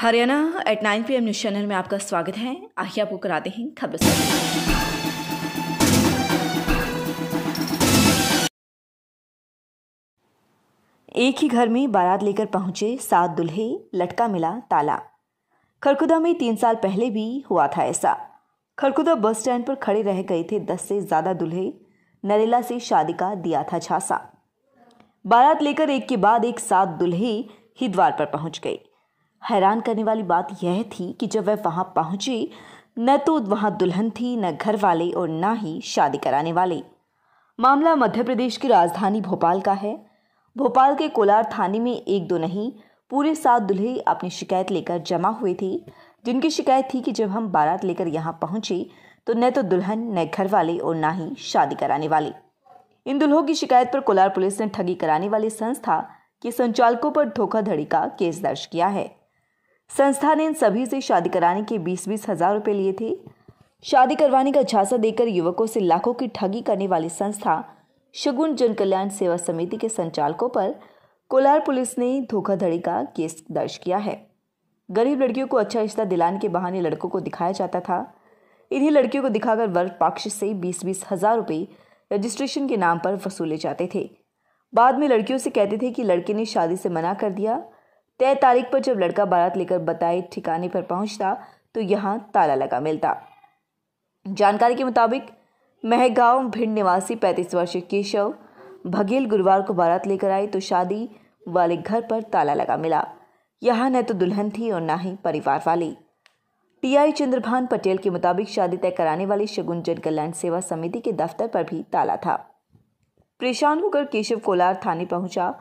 Haryana eight nine P M news channel में आपका स्वागत है आइए आपको कराते हैं खबर एक ही घर में बारात लेकर पहुंचे सात दुल्हे लटका मिला ताला खरखुदा में तीन साल पहले भी हुआ था ऐसा खरखुदा बस स्टैंड पर खड़े रह गए थे दस से ज़्यादा दुल्हे नरेला से शादी का दिया था झांसा बारात लेकर एक के बाद एक सात दुल्हे ही द्वार पर पहुंच गई हैरान करने वाली बात यह थी कि जब वह वहाँ पहुँचे न तो वहाँ दुल्हन थी न घर वाले और न ही शादी कराने वाले मामला मध्य प्रदेश की राजधानी भोपाल का है भोपाल के कोलार थाने में एक दो नहीं पूरे सात दुल्हे अपनी शिकायत लेकर जमा हुए थे जिनकी शिकायत थी कि जब हम बारात लेकर यहाँ पहुँचे तो न तो दुल्हन न घर वाले और ना ही शादी कराने वाले इन दुल्हों की शिकायत पर कोलार पुलिस ने ठगी कराने वाली संस्था के संचालकों पर धोखाधड़ी का केस दर्ज किया है संस्था ने इन सभी से शादी कराने के बीस बीस हजार रुपये लिए थे शादी करवाने का झांसा देकर युवकों से लाखों की ठगी करने वाली संस्था शगुन जनकल्याण सेवा समिति के संचालकों पर कोलार पुलिस ने धोखाधड़ी का केस दर्ज किया है गरीब लड़कियों को अच्छा रिश्ता दिलाने के बहाने लड़कों को दिखाया जाता था इन्हीं लड़कियों को दिखाकर वर पक्ष से बीस बीस हजार रुपये रजिस्ट्रेशन के नाम पर वसूले जाते थे बाद में लड़कियों से कहते थे कि लड़के ने शादी से मना कर दिया तय तारीख पर जब लड़का बारात लेकर बताए ठिकाने पर पहुंचता तो यहाँ ताला लगा मिलता जानकारी के मुताबिक महगांव भिंड निवासी पैंतीस वर्षीय केशव भगेल गुरुवार को बारात लेकर आए तो शादी वाले घर पर ताला लगा मिला यहाँ न तो दुल्हन थी और ना ही परिवार वाली टीआई चंद्रभान पटेल के मुताबिक शादी तय कराने वाली शगुन जन कल्याण सेवा समिति के दफ्तर पर भी ताला था परेशान होकर केशव कोलार थाने पहुंचा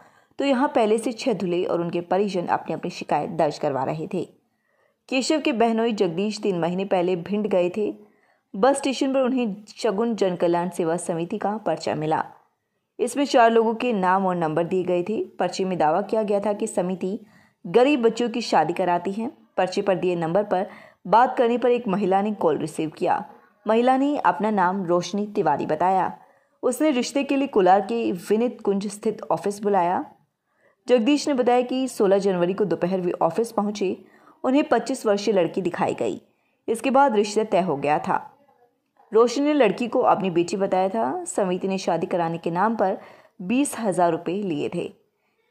तो यहाँ पहले से छह धुले और उनके परिजन अपनी अपनी शिकायत दर्ज करवा रहे थे केशव के बहनोई जगदीश तीन महीने पहले भिंड गए थे बस स्टेशन पर उन्हें शगुन जन कल्याण सेवा समिति का पर्चा मिला इसमें चार लोगों के नाम और नंबर दिए गए थे पर्चे में दावा किया गया था कि समिति गरीब बच्चों की शादी कराती है पर्चे पर दिए नंबर पर बात करने पर एक महिला ने कॉल रिसीव किया महिला ने अपना नाम रोशनी तिवारी बताया उसने रिश्ते के लिए कोलार के विनित कुंज स्थित ऑफिस बुलाया जगदीश ने बताया कि 16 जनवरी को दोपहर वे ऑफिस पहुंचे उन्हें 25 वर्षीय लड़की दिखाई गई इसके बाद रिश्ता तय हो गया था रोशनी ने लड़की को अपनी बेटी बताया था समिति ने शादी कराने के नाम पर बीस हज़ार रुपये लिए थे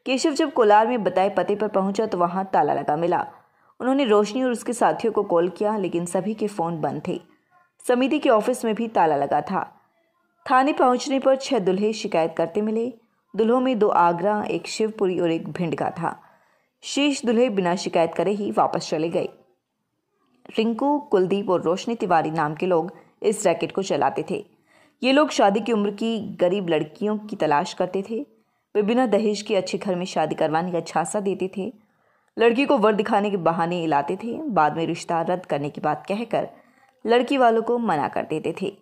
केशव जब कोलार में बताए पते पर पहुंचा तो वहां ताला लगा मिला उन्होंने रोशनी और उसके साथियों को कॉल किया लेकिन सभी के फ़ोन बंद थे समिति के ऑफिस में भी ताला लगा था थाने पहुंचने पर छह दुल्हे शिकायत करते मिले दुल्हों में दो आगरा एक शिवपुरी और एक भिंड का था शेष दुल्हे बिना शिकायत करे ही वापस चले गए रिंकू कुलदीप और रोशनी तिवारी नाम के लोग इस रैकेट को चलाते थे ये लोग शादी की उम्र की गरीब लड़कियों की तलाश करते थे वे बिना दहेज के अच्छे घर में शादी करवाने का झांसा देते थे लड़की को वर दिखाने के बहाने इलाते थे बाद में रिश्ता रद्द करने की बात कहकर लड़की वालों को मना कर देते थे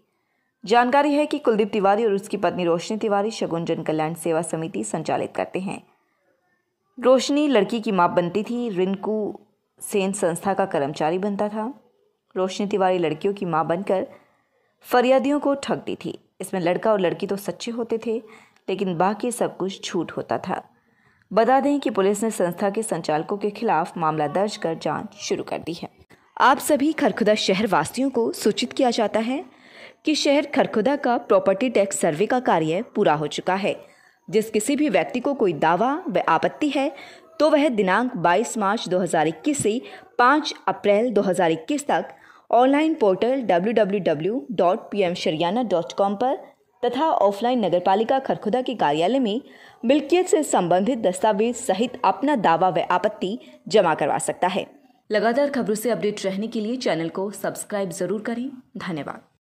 जानकारी है कि कुलदीप तिवारी और उसकी पत्नी रोशनी तिवारी शगुन जन कल्याण सेवा समिति संचालित करते हैं रोशनी लड़की की माँ बनती थी रिंकू सेन संस्था का कर्मचारी बनता था रोशनी तिवारी लड़कियों की माँ बनकर फरियादियों को ठगती थी इसमें लड़का और लड़की तो सच्चे होते थे लेकिन बाकी सब कुछ झूठ होता था बता दें कि पुलिस ने संस्था के संचालकों के खिलाफ मामला दर्ज कर जांच शुरू कर दी है आप सभी खरखुदा शहर वासियों को सूचित किया जाता है कि शहर खरखुदा का प्रॉपर्टी टैक्स सर्वे का कार्य पूरा हो चुका है जिस किसी भी व्यक्ति को कोई दावा व आपत्ति है तो वह दिनांक 22 मार्च 2021 से 5 अप्रैल 2021 तक ऑनलाइन पोर्टल डब्ल्यू पर तथा ऑफलाइन नगरपालिका खरखुदा के कार्यालय में मिल्कियत से संबंधित दस्तावेज सहित अपना दावा व आपत्ति जमा करवा सकता है लगातार खबरों से अपडेट रहने के लिए चैनल को सब्सक्राइब जरूर करें धन्यवाद